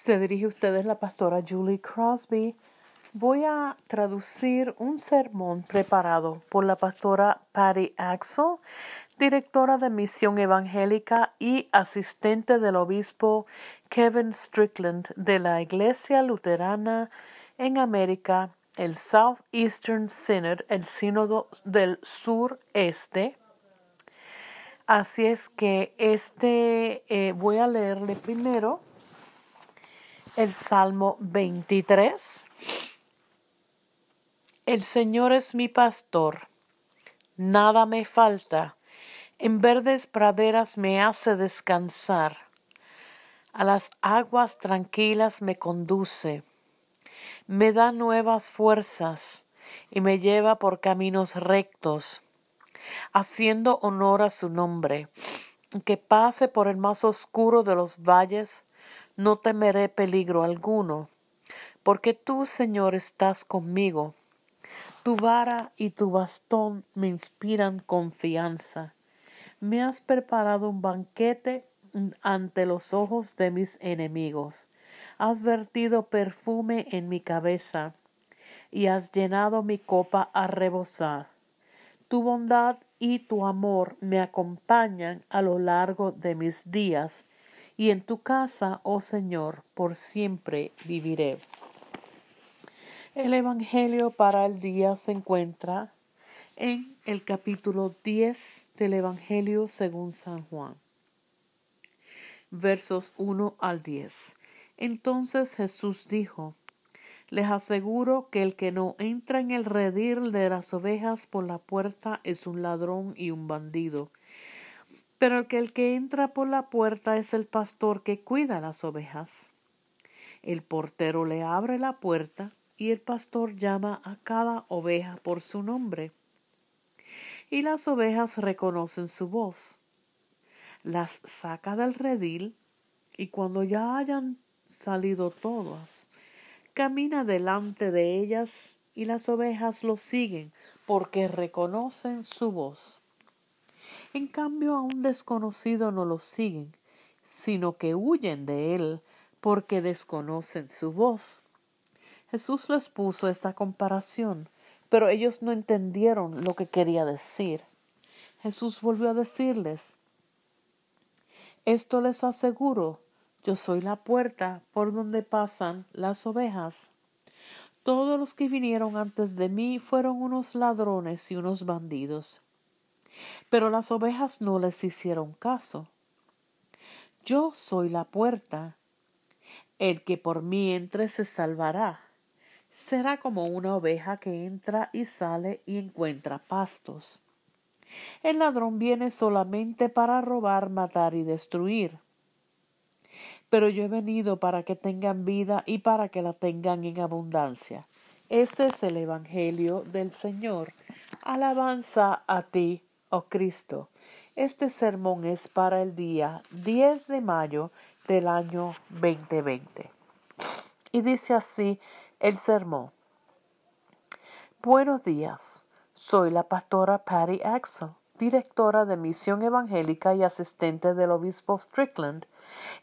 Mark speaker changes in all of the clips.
Speaker 1: se dirige a ustedes la pastora Julie Crosby. Voy a traducir un sermón preparado por la pastora Patty Axel, directora de Misión Evangélica y asistente del obispo Kevin Strickland de la Iglesia Luterana en América, el Southeastern Synod, el Sínodo del Sureste. Así es que este eh, voy a leerle primero el Salmo 23. El Señor es mi pastor, nada me falta, en verdes praderas me hace descansar, a las aguas tranquilas me conduce, me da nuevas fuerzas y me lleva por caminos rectos, haciendo honor a su nombre, que pase por el más oscuro de los valles, no temeré peligro alguno, porque tú, Señor, estás conmigo. Tu vara y tu bastón me inspiran confianza. Me has preparado un banquete ante los ojos de mis enemigos. Has vertido perfume en mi cabeza y has llenado mi copa a rebosar. Tu bondad y tu amor me acompañan a lo largo de mis días y en tu casa, oh Señor, por siempre viviré. El Evangelio para el día se encuentra en el capítulo 10 del Evangelio según San Juan, versos 1 al 10. Entonces Jesús dijo, les aseguro que el que no entra en el redil de las ovejas por la puerta es un ladrón y un bandido pero que el que entra por la puerta es el pastor que cuida las ovejas. El portero le abre la puerta y el pastor llama a cada oveja por su nombre. Y las ovejas reconocen su voz. Las saca del redil y cuando ya hayan salido todas, camina delante de ellas y las ovejas lo siguen porque reconocen su voz. En cambio, a un desconocido no lo siguen, sino que huyen de él porque desconocen su voz. Jesús les puso esta comparación, pero ellos no entendieron lo que quería decir. Jesús volvió a decirles, Esto les aseguro, yo soy la puerta por donde pasan las ovejas. Todos los que vinieron antes de mí fueron unos ladrones y unos bandidos pero las ovejas no les hicieron caso. Yo soy la puerta. El que por mí entre se salvará. Será como una oveja que entra y sale y encuentra pastos. El ladrón viene solamente para robar, matar y destruir. Pero yo he venido para que tengan vida y para que la tengan en abundancia. Ese es el Evangelio del Señor. Alabanza a ti, oh Cristo. Este sermón es para el día 10 de mayo del año 2020. Y dice así el sermón. Buenos días, soy la pastora Patty Axel, directora de Misión Evangélica y asistente del obispo Strickland,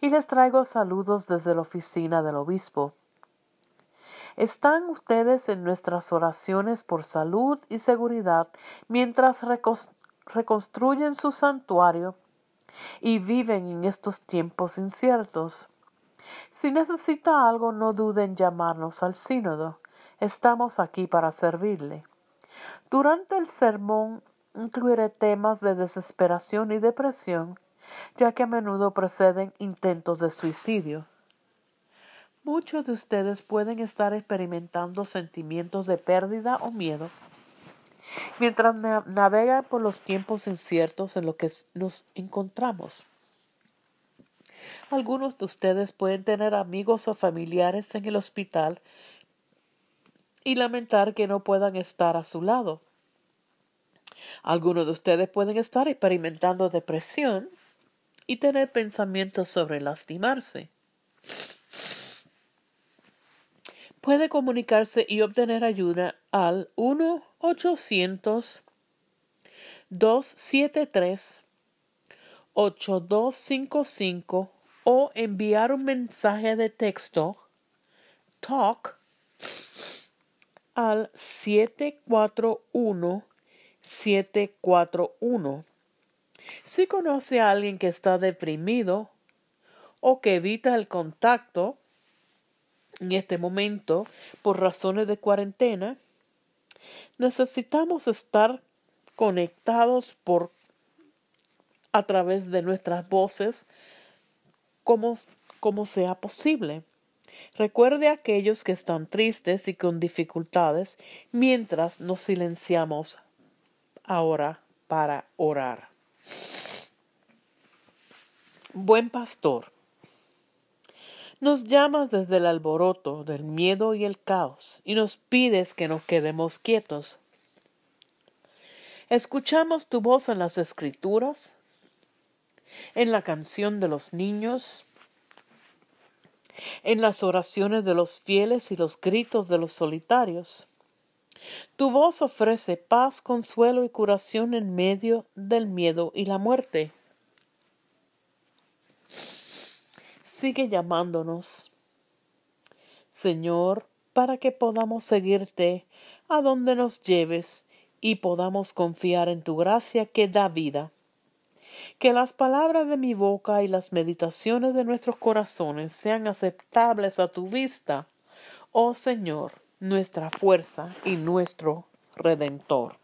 Speaker 1: y les traigo saludos desde la oficina del obispo. ¿Están ustedes en nuestras oraciones por salud y seguridad mientras reconstruyen su santuario y viven en estos tiempos inciertos. Si necesita algo, no duden en llamarnos al sínodo. Estamos aquí para servirle. Durante el sermón incluiré temas de desesperación y depresión, ya que a menudo preceden intentos de suicidio. Muchos de ustedes pueden estar experimentando sentimientos de pérdida o miedo mientras navegan por los tiempos inciertos en los que nos encontramos. Algunos de ustedes pueden tener amigos o familiares en el hospital y lamentar que no puedan estar a su lado. Algunos de ustedes pueden estar experimentando depresión y tener pensamientos sobre lastimarse. Puede comunicarse y obtener ayuda al uno 800 273 8255 o enviar un mensaje de texto talk al 741 741. Si conoce a alguien que está deprimido o que evita el contacto en este momento por razones de cuarentena, Necesitamos estar conectados por a través de nuestras voces como, como sea posible. Recuerde a aquellos que están tristes y con dificultades mientras nos silenciamos ahora para orar. Buen pastor. Nos llamas desde el alboroto del miedo y el caos y nos pides que nos quedemos quietos. Escuchamos tu voz en las escrituras, en la canción de los niños, en las oraciones de los fieles y los gritos de los solitarios. Tu voz ofrece paz, consuelo y curación en medio del miedo y la muerte. sigue llamándonos, Señor, para que podamos seguirte a donde nos lleves y podamos confiar en tu gracia que da vida. Que las palabras de mi boca y las meditaciones de nuestros corazones sean aceptables a tu vista, oh Señor, nuestra fuerza y nuestro redentor.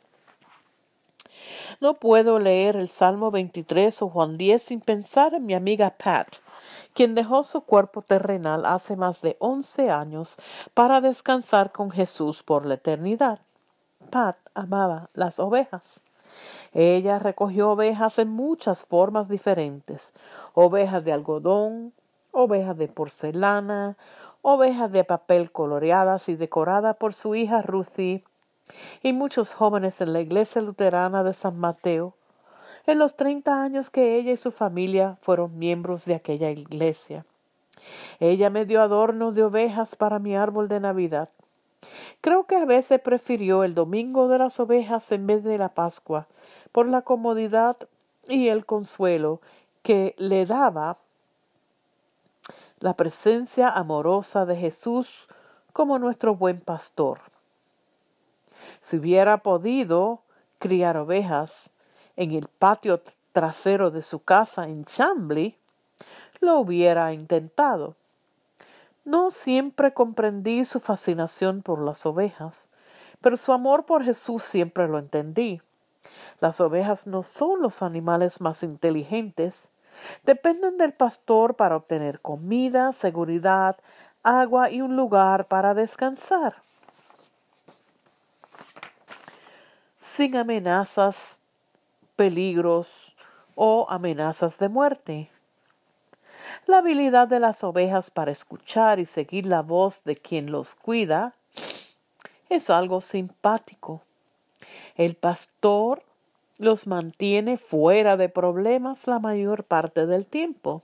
Speaker 1: No puedo leer el Salmo 23 o Juan 10 sin pensar en mi amiga Pat, quien dejó su cuerpo terrenal hace más de once años para descansar con Jesús por la eternidad. Pat amaba las ovejas. Ella recogió ovejas en muchas formas diferentes, ovejas de algodón, ovejas de porcelana, ovejas de papel coloreadas y decoradas por su hija Ruthie, y muchos jóvenes en la iglesia luterana de San Mateo en los treinta años que ella y su familia fueron miembros de aquella iglesia. Ella me dio adornos de ovejas para mi árbol de Navidad. Creo que a veces prefirió el domingo de las ovejas en vez de la Pascua, por la comodidad y el consuelo que le daba la presencia amorosa de Jesús como nuestro buen pastor. Si hubiera podido criar ovejas, en el patio trasero de su casa en Chambly, lo hubiera intentado. No siempre comprendí su fascinación por las ovejas, pero su amor por Jesús siempre lo entendí. Las ovejas no son los animales más inteligentes, dependen del pastor para obtener comida, seguridad, agua y un lugar para descansar. Sin amenazas peligros o amenazas de muerte. La habilidad de las ovejas para escuchar y seguir la voz de quien los cuida es algo simpático. El pastor los mantiene fuera de problemas la mayor parte del tiempo.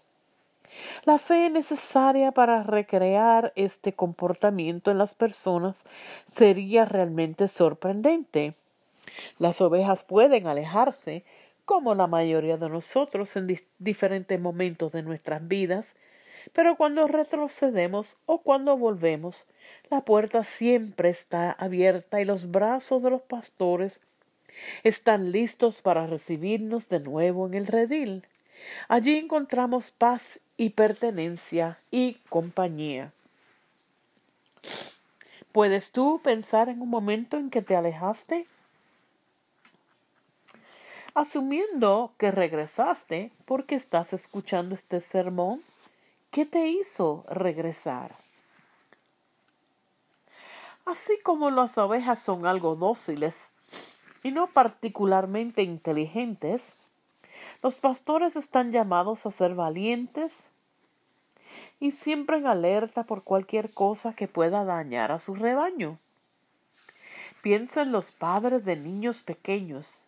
Speaker 1: La fe necesaria para recrear este comportamiento en las personas sería realmente sorprendente. Las ovejas pueden alejarse, como la mayoría de nosotros, en diferentes momentos de nuestras vidas, pero cuando retrocedemos o cuando volvemos, la puerta siempre está abierta y los brazos de los pastores están listos para recibirnos de nuevo en el redil. Allí encontramos paz y pertenencia y compañía. ¿Puedes tú pensar en un momento en que te alejaste? Asumiendo que regresaste porque estás escuchando este sermón, ¿qué te hizo regresar? Así como las ovejas son algo dóciles y no particularmente inteligentes, los pastores están llamados a ser valientes y siempre en alerta por cualquier cosa que pueda dañar a su rebaño. en los padres de niños pequeños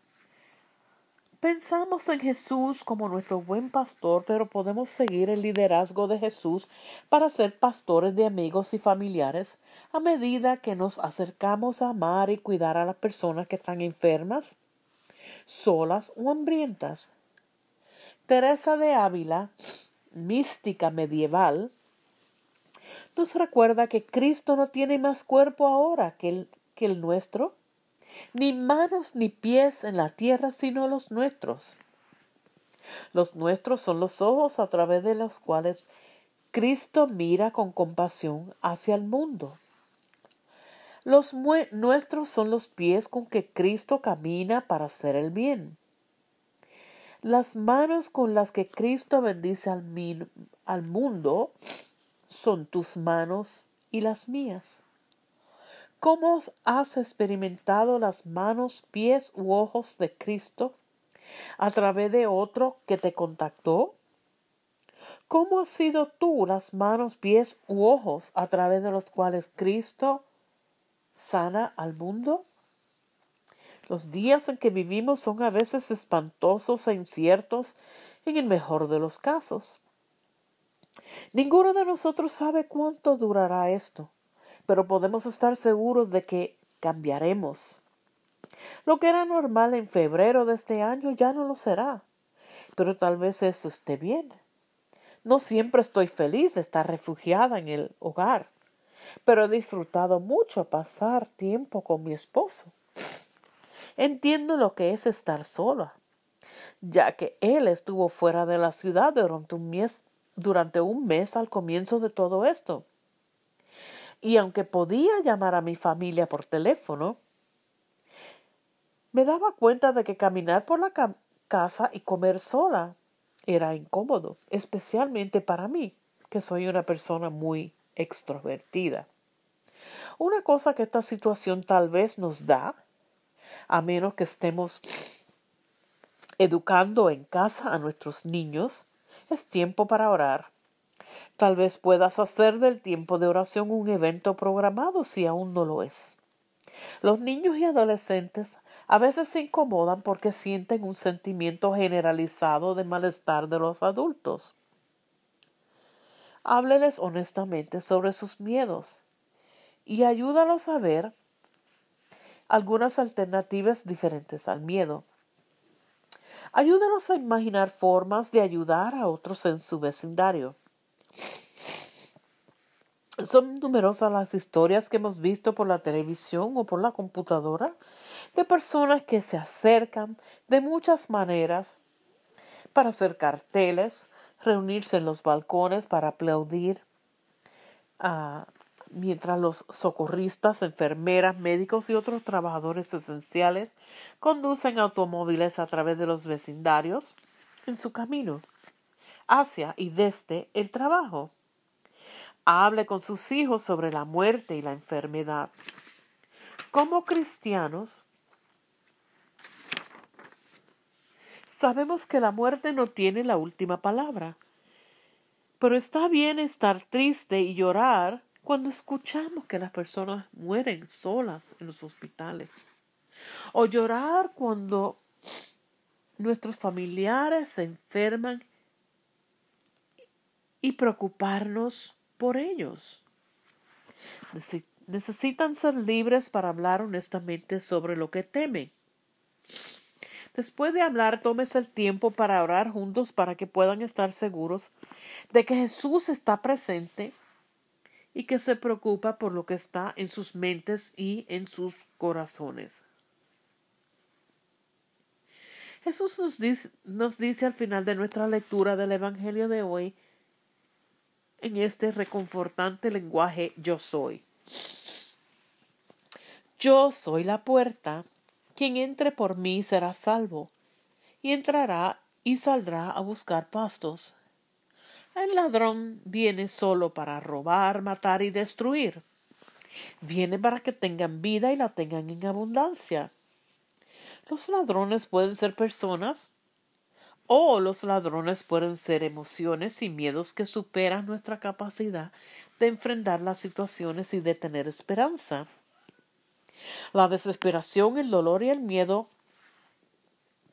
Speaker 1: Pensamos en Jesús como nuestro buen pastor, pero podemos seguir el liderazgo de Jesús para ser pastores de amigos y familiares a medida que nos acercamos a amar y cuidar a las personas que están enfermas, solas o hambrientas. Teresa de Ávila, mística medieval, nos recuerda que Cristo no tiene más cuerpo ahora que el, que el nuestro ni manos ni pies en la tierra, sino los nuestros. Los nuestros son los ojos a través de los cuales Cristo mira con compasión hacia el mundo. Los nuestros son los pies con que Cristo camina para hacer el bien. Las manos con las que Cristo bendice al, mundo son tus manos y las mías. ¿Cómo has experimentado las manos, pies u ojos de Cristo a través de otro que te contactó? ¿Cómo has sido tú las manos, pies u ojos a través de los cuales Cristo sana al mundo? Los días en que vivimos son a veces espantosos e inciertos en el mejor de los casos. Ninguno de nosotros sabe cuánto durará esto pero podemos estar seguros de que cambiaremos. Lo que era normal en febrero de este año ya no lo será, pero tal vez eso esté bien. No siempre estoy feliz de estar refugiada en el hogar, pero he disfrutado mucho pasar tiempo con mi esposo. Entiendo lo que es estar sola, ya que él estuvo fuera de la ciudad durante un mes, durante un mes al comienzo de todo esto y aunque podía llamar a mi familia por teléfono, me daba cuenta de que caminar por la casa y comer sola era incómodo, especialmente para mí, que soy una persona muy extrovertida. Una cosa que esta situación tal vez nos da, a menos que estemos educando en casa a nuestros niños, es tiempo para orar. Tal vez puedas hacer del tiempo de oración un evento programado si aún no lo es. Los niños y adolescentes a veces se incomodan porque sienten un sentimiento generalizado de malestar de los adultos. Hábleles honestamente sobre sus miedos y ayúdalos a ver algunas alternativas diferentes al miedo. Ayúdalos a imaginar formas de ayudar a otros en su vecindario. Son numerosas las historias que hemos visto por la televisión o por la computadora de personas que se acercan de muchas maneras para hacer carteles, reunirse en los balcones para aplaudir, mientras los socorristas, enfermeras, médicos y otros trabajadores esenciales conducen automóviles a través de los vecindarios en su camino hacia y desde el trabajo. Hable con sus hijos sobre la muerte y la enfermedad. Como cristianos, sabemos que la muerte no tiene la última palabra, pero está bien estar triste y llorar cuando escuchamos que las personas mueren solas en los hospitales, o llorar cuando nuestros familiares se enferman y preocuparnos por ellos. Necesitan ser libres para hablar honestamente sobre lo que temen. Después de hablar, tomes el tiempo para orar juntos para que puedan estar seguros de que Jesús está presente y que se preocupa por lo que está en sus mentes y en sus corazones. Jesús nos dice, nos dice al final de nuestra lectura del Evangelio de hoy en este reconfortante lenguaje yo soy. Yo soy la puerta, quien entre por mí será salvo, y entrará y saldrá a buscar pastos. El ladrón viene solo para robar, matar y destruir. Viene para que tengan vida y la tengan en abundancia. Los ladrones pueden ser personas, o los ladrones pueden ser emociones y miedos que superan nuestra capacidad de enfrentar las situaciones y de tener esperanza. La desesperación, el dolor y el miedo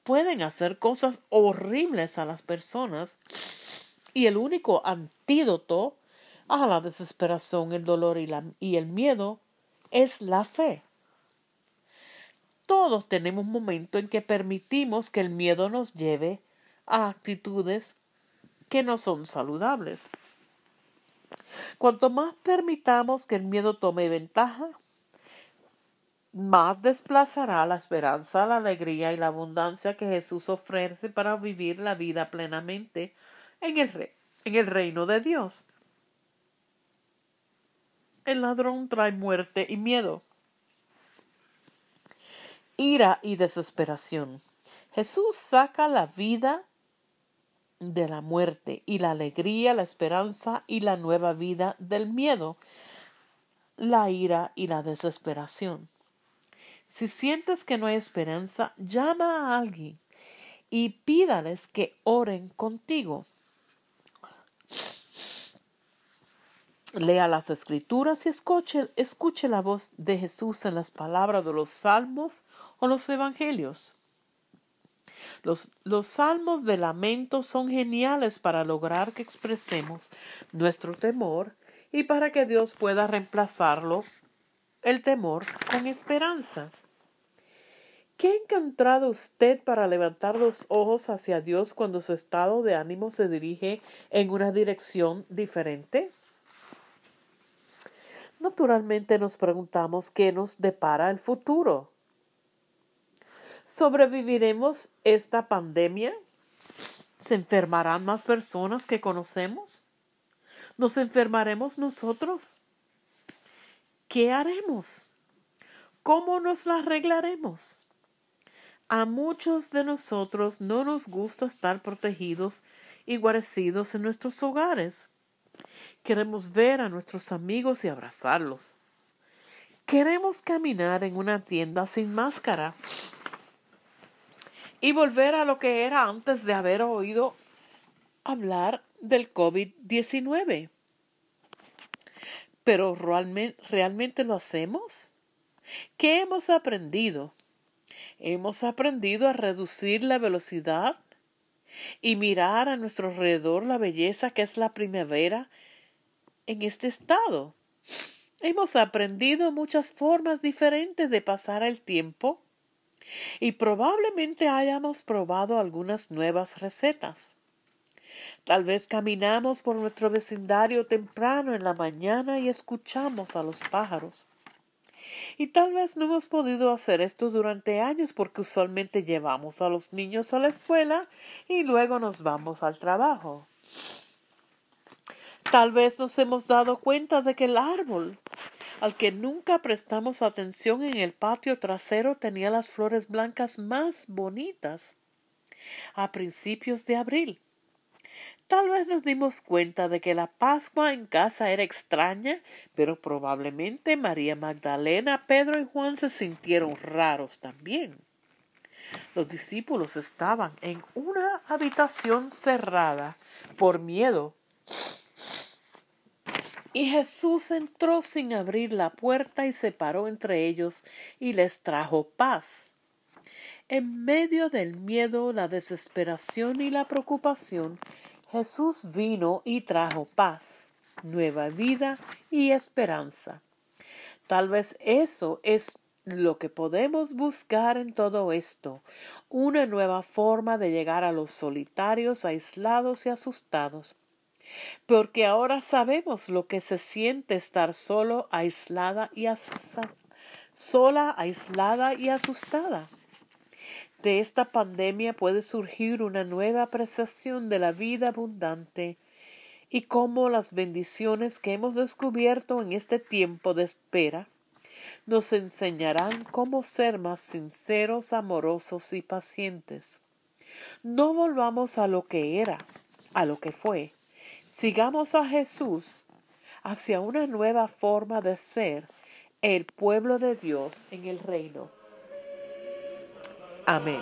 Speaker 1: pueden hacer cosas horribles a las personas y el único antídoto a la desesperación, el dolor y, el miedo es la fe. Todos tenemos momentos en que permitimos que el miedo nos lleve actitudes que no son saludables. Cuanto más permitamos que el miedo tome ventaja, más desplazará la esperanza, la alegría y la abundancia que Jesús ofrece para vivir la vida plenamente en el, en el reino de Dios. El ladrón trae muerte y miedo, ira y desesperación. Jesús saca la vida de la muerte y la alegría, la esperanza y la nueva vida del miedo, la ira y la desesperación. Si sientes que no hay esperanza, llama a alguien y pídales que oren contigo. Lea las escrituras y escuche, escuche la voz de Jesús en las palabras de los salmos o los evangelios. Los, salmos de lamento son geniales para lograr que expresemos nuestro temor y para que Dios pueda reemplazarlo, el temor, con esperanza. ¿Qué ha encontrado usted para levantar los ojos hacia Dios cuando su estado de ánimo se dirige en una dirección diferente? Naturalmente nos preguntamos qué nos depara el futuro. ¿Sobreviviremos esta pandemia? ¿Se enfermarán más personas que conocemos? ¿Nos enfermaremos nosotros? ¿Qué haremos? ¿Cómo nos la arreglaremos? A muchos de nosotros no nos gusta estar protegidos y guarecidos en nuestros hogares. Queremos ver a nuestros amigos y abrazarlos. Queremos caminar en una tienda sin máscara y volver a lo que era antes de haber oído hablar del COVID-19. Pero ¿realmente lo hacemos? ¿Qué hemos aprendido? Hemos aprendido a reducir la velocidad y mirar a nuestro alrededor la belleza que es la primavera en este estado. Hemos aprendido muchas formas diferentes de pasar el tiempo y probablemente hayamos probado algunas nuevas recetas. Tal vez caminamos por nuestro vecindario temprano en la mañana y escuchamos a los pájaros. Y tal vez no hemos podido hacer esto durante años porque usualmente llevamos a los niños a la escuela y luego nos vamos al trabajo. Tal vez nos hemos dado cuenta de que el árbol al que nunca prestamos atención en el patio trasero tenía las flores blancas más bonitas a principios de abril. Tal vez nos dimos cuenta de que la Pascua en casa era extraña, pero probablemente María Magdalena, Pedro y Juan se sintieron raros también. Los discípulos estaban en una habitación cerrada por miedo y Jesús entró sin abrir la puerta y se paró entre ellos y les trajo paz. En medio del miedo, la desesperación y la preocupación, Jesús vino y trajo paz, nueva vida y esperanza. Tal vez eso es lo que podemos buscar en todo esto, una nueva forma de llegar a los solitarios, aislados y asustados, porque ahora sabemos lo que se siente estar solo, aislada y sola, aislada y asustada. De esta pandemia puede surgir una nueva apreciación de la vida abundante y cómo las bendiciones que hemos descubierto en este tiempo de espera nos enseñarán cómo ser más sinceros, amorosos y pacientes. No volvamos a lo que era, a lo que fue, Sigamos a Jesús hacia una nueva forma de ser el pueblo de Dios en el reino. Amén.